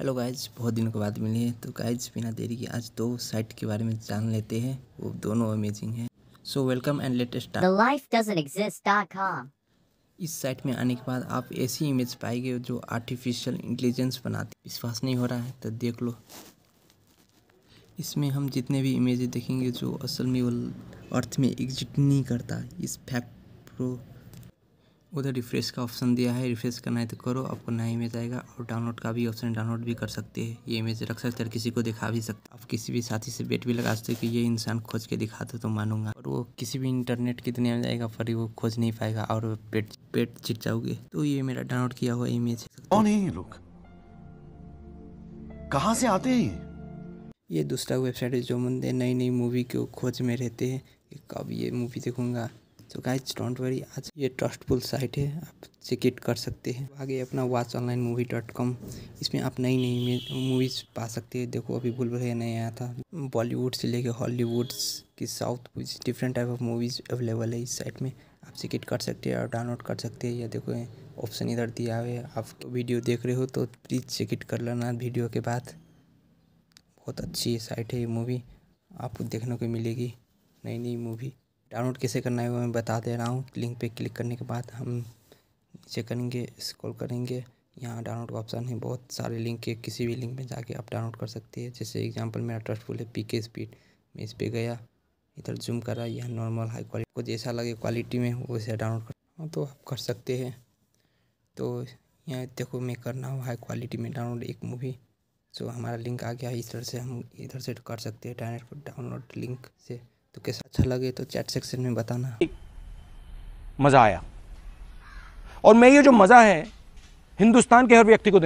hello guys बहुत दिनों के बाद मिली है तो गाइज बिना देरी के आज दो साइट के बारे में जान लेते हैं वो दोनों अमेजिंग है सो वेलकम एंड लेटेस्ट इस साइट में आने के बाद आप ऐसी इमेज पाएंगे जो आर्टिफिशियल इंटेलिजेंस बनाती विश्वास नहीं हो रहा है तो देख लो इसमें हम जितने भी इमेज देखेंगे जो असल में वो अर्थ में एग्जिट नहीं करता इस फैक्ट प्रो उधर रिफ्रेश का ऑप्शन दिया है रिफ्रेश करना है तो करो आपको नया इमेज आएगा और डाउनलोड का भी ऑप्शन डाउनलोड भी कर सकते हैं ये इमेज रख सकते हैं किसी को दिखा भी सकते आप किसी भी साथी से बेट भी लगा सकते कि ये इंसान खोज के दिखाते तो मानूंगा और वो किसी भी इंटरनेट की दुनिया में जाएगा पर वो खोज नहीं पाएगा और पेट पेट चिट जाओगे तो ये मेरा डाउनलोड किया हुआ इमेज है कहाँ से आते हैं ये दूसरा वेबसाइट है जो बंदे नई नई मूवी के खोज में रहते हैं कब ये मूवी देखूंगा सो गाइज डोंट वरी आज ये ट्रस्टफुल साइट है आप चेक इट कर सकते हैं आगे अपना watch online movie dot com इसमें आप नई नई मूवीज़ पा सकते हैं देखो अभी भूल भैया नहीं आया था बॉलीवुड से लेके हॉलीवुड्स की south different type of movies available है इस साइट में आप टिकट कर सकते हैं और डाउनलोड कर सकते हैं या देखो ऑप्शन इधर दिया हुआ है आप तो वीडियो देख रहे हो तो प्लीज़ टिकट कर लेना वीडियो के बाद बहुत अच्छी साइट है ये मूवी आपको देखने को मिलेगी नई नई मूवी डाउनलोड कैसे करना है वो मैं बता दे रहा हूँ लिंक पे क्लिक करने के बाद हम नीचे करेंगे स्क्रॉल करेंगे यहाँ डाउनलोड का ऑप्शन है बहुत सारे लिंक के किसी भी लिंक में जाके आप डाउनलोड कर सकते हैं जैसे एग्जांपल मेरा ट्रस्टफुल है पी के स्पीड मैं इस पर गया इधर जूम करा यहाँ नॉर्मल हाई क्वालिटी को जैसा लगे क्वालिटी में वैसे डाउनलोड कर हाँ, तो आप कर सकते हैं तो यहाँ देखो मैं करना हूँ हाई क्वालिटी में डाउनलोड एक मूवी सो हमारा लिंक आ गया इस तरह से हम इधर से कर सकते हैं डायरेक्ट डाउनलोड लिंक से तो कैसा अच्छा लगे तो चैट सेक्शन में बताना मज़ा आया और मैं ये जो मज़ा है हिंदुस्तान के हर व्यक्ति को